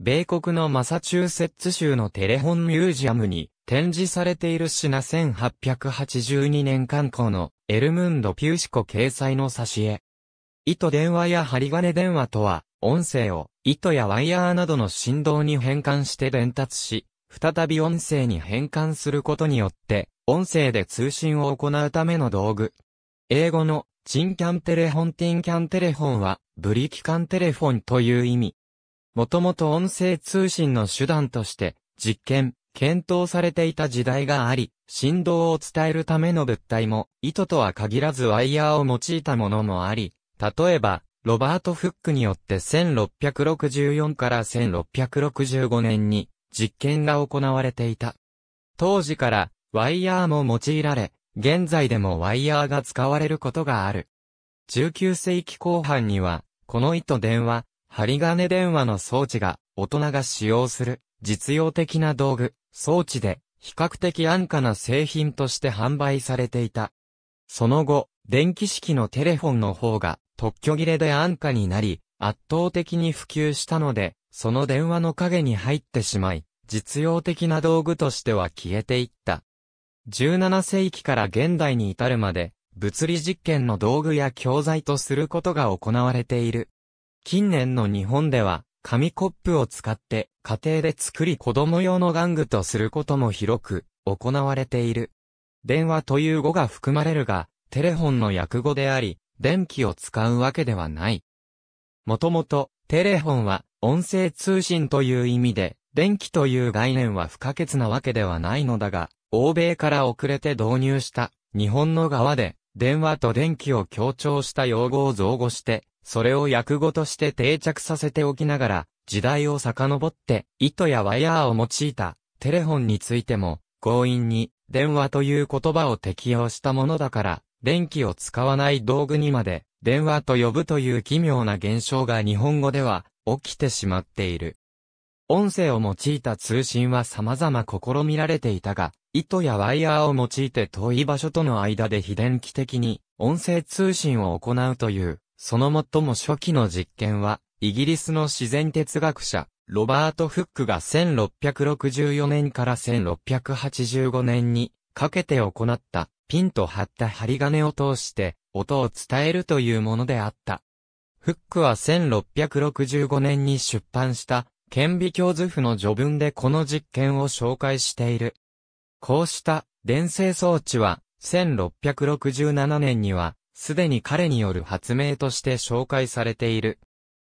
米国のマサチューセッツ州のテレホンミュージアムに展示されている品1882年刊行のエルムンド・ピューシコ掲載の挿絵。糸電話や針金電話とは、音声を糸やワイヤーなどの振動に変換して伝達し、再び音声に変換することによって、音声で通信を行うための道具。英語のチンキャンテレホンティンキャンテレホンは、ブリキカンテレフォンという意味。もともと音声通信の手段として、実験、検討されていた時代があり、振動を伝えるための物体も、糸とは限らずワイヤーを用いたものもあり、例えば、ロバート・フックによって1664から1665年に実験が行われていた。当時からワイヤーも用いられ、現在でもワイヤーが使われることがある。19世紀後半には、この糸電話、針金電話の装置が大人が使用する実用的な道具、装置で比較的安価な製品として販売されていた。その後、電気式のテレフォンの方が特許切れで安価になり、圧倒的に普及したので、その電話の影に入ってしまい、実用的な道具としては消えていった。17世紀から現代に至るまで、物理実験の道具や教材とすることが行われている。近年の日本では、紙コップを使って家庭で作り子供用の玩具とすることも広く行われている。電話という語が含まれるが、テレフォンの訳語であり、電気を使うわけではない。もともと、テレフォンは音声通信という意味で、電気という概念は不可欠なわけではないのだが、欧米から遅れて導入した日本の側で電話と電気を強調した用語を造語してそれを訳語として定着させておきながら、時代を遡って、糸やワイヤーを用いた、テレフォンについても、強引に、電話という言葉を適用したものだから、電気を使わない道具にまで、電話と呼ぶという奇妙な現象が日本語では、起きてしまっている。音声を用いた通信は様々試みられていたが、糸やワイヤーを用いて遠い場所との間で非電気的に音声通信を行うというその最も初期の実験は、イギリスの自然哲学者、ロバート・フックが1664年から1685年にかけて行ったピンと張った針金を通して音を伝えるというものであった。フックは1665年に出版した顕微鏡図譜の序文でこの実験を紹介している。こうした電声装置は1667年にはすでに彼による発明として紹介されている。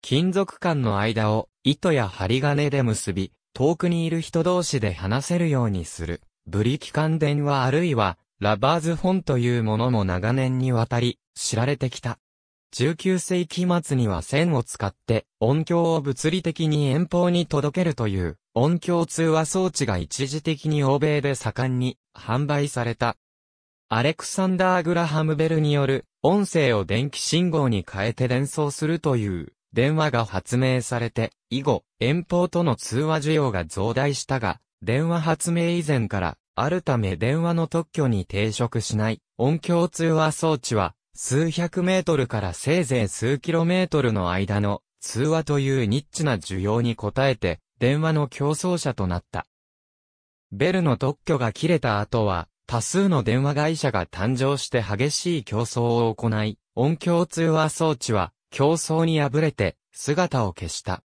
金属管の間を糸や針金で結び、遠くにいる人同士で話せるようにする。ブリキ管電話あるいはラバーズフォンというものも長年にわたり知られてきた。19世紀末には線を使って音響を物理的に遠方に届けるという音響通話装置が一時的に欧米で盛んに販売された。アレクサンダー・グラハムベルによる音声を電気信号に変えて伝送するという電話が発明されて、以後、遠方との通話需要が増大したが、電話発明以前からあるため電話の特許に抵触しない音響通話装置は数百メートルからせいぜい数キロメートルの間の通話というニッチな需要に応えて電話の競争者となった。ベルの特許が切れた後は多数の電話会社が誕生して激しい競争を行い、音響通話装置は競争に敗れて姿を消した。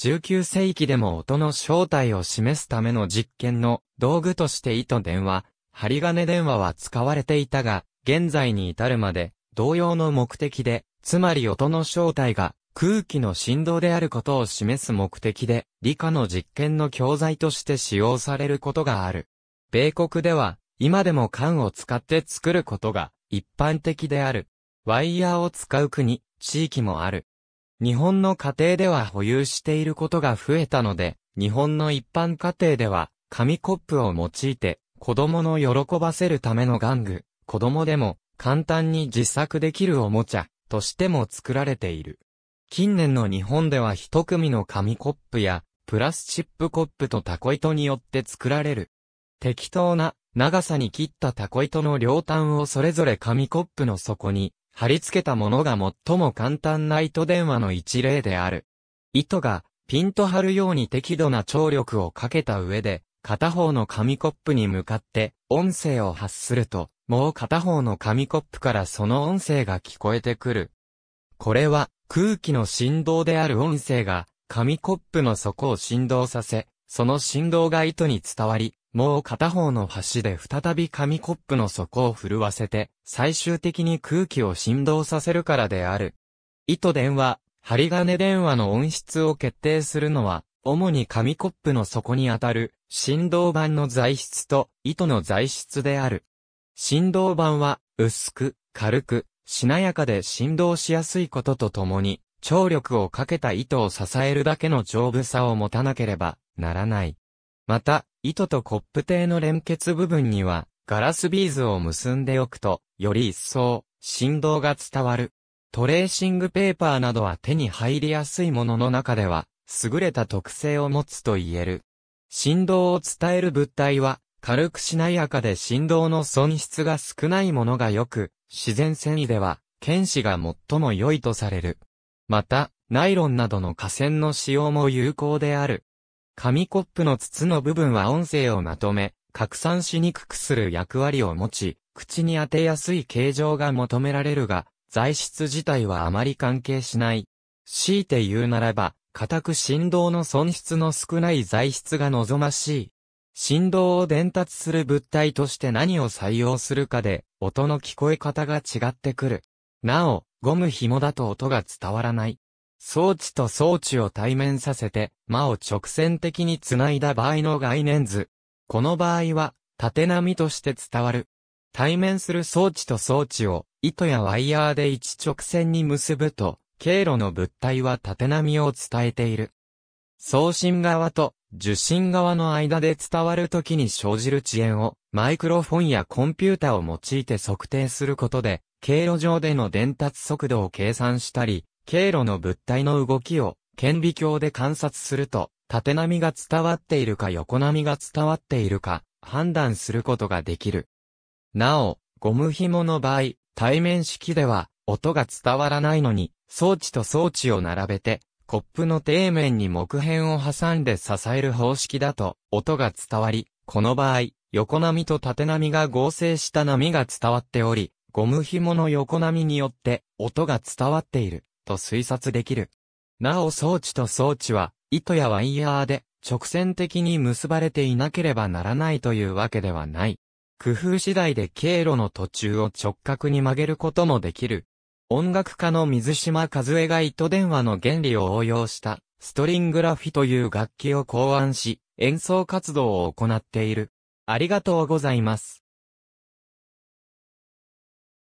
19世紀でも音の正体を示すための実験の道具として糸電話、針金電話は使われていたが、現在に至るまで同様の目的で、つまり音の正体が空気の振動であることを示す目的で、理科の実験の教材として使用されることがある。米国では、今でも缶を使って作ることが一般的である。ワイヤーを使う国、地域もある。日本の家庭では保有していることが増えたので、日本の一般家庭では、紙コップを用いて、子供の喜ばせるための玩具、子供でも簡単に自作できるおもちゃとしても作られている。近年の日本では一組の紙コップやプラスチップコップとタコ糸によって作られる。適当な長さに切ったタコ糸の両端をそれぞれ紙コップの底に貼り付けたものが最も簡単な糸電話の一例である。糸がピンと張るように適度な張力をかけた上で、片方の紙コップに向かって音声を発すると、もう片方の紙コップからその音声が聞こえてくる。これは空気の振動である音声が紙コップの底を振動させ、その振動が糸に伝わり、もう片方の端で再び紙コップの底を震わせて、最終的に空気を振動させるからである。糸電話、針金電話の音質を決定するのは、主に紙コップの底にあたる、振動板の材質と糸の材質である。振動板は、薄く、軽く、しなやかで振動しやすいこととともに、張力をかけた糸を支えるだけの丈夫さを持たなければならない。また、糸とコップ底の連結部分には、ガラスビーズを結んでおくと、より一層、振動が伝わる。トレーシングペーパーなどは手に入りやすいものの中では、優れた特性を持つと言える。振動を伝える物体は、軽くしなやかで振動の損失が少ないものがよく、自然繊維では、剣士が最も良いとされる。また、ナイロンなどの河川の使用も有効である。紙コップの筒の部分は音声をまとめ、拡散しにくくする役割を持ち、口に当てやすい形状が求められるが、材質自体はあまり関係しない。強いて言うならば、固く振動の損失の少ない材質が望ましい。振動を伝達する物体として何を採用するかで、音の聞こえ方が違ってくる。なお、ゴム紐だと音が伝わらない。装置と装置を対面させて、間を直線的につないだ場合の概念図。この場合は、縦波として伝わる。対面する装置と装置を、糸やワイヤーで一直線に結ぶと、経路の物体は縦波を伝えている。送信側と受信側の間で伝わる時に生じる遅延をマイクロフォンやコンピュータを用いて測定することで経路上での伝達速度を計算したり経路の物体の動きを顕微鏡で観察すると、縦波が伝わっているか横波が伝わっているか判断することができる。なお、ゴム紐の場合、対面式では音が伝わらないのに、装置と装置を並べて、コップの底面に木片を挟んで支える方式だと音が伝わり、この場合、横波と縦波が合成した波が伝わっており、ゴム紐の横波によって音が伝わっている。と推察できる。なお装置と装置は、糸やワイヤーで直線的に結ばれていなければならないというわけではない。工夫次第で経路の途中を直角に曲げることもできる。音楽家の水島和江が糸電話の原理を応用したストリングラフィという楽器を考案し演奏活動を行っている。ありがとうございます。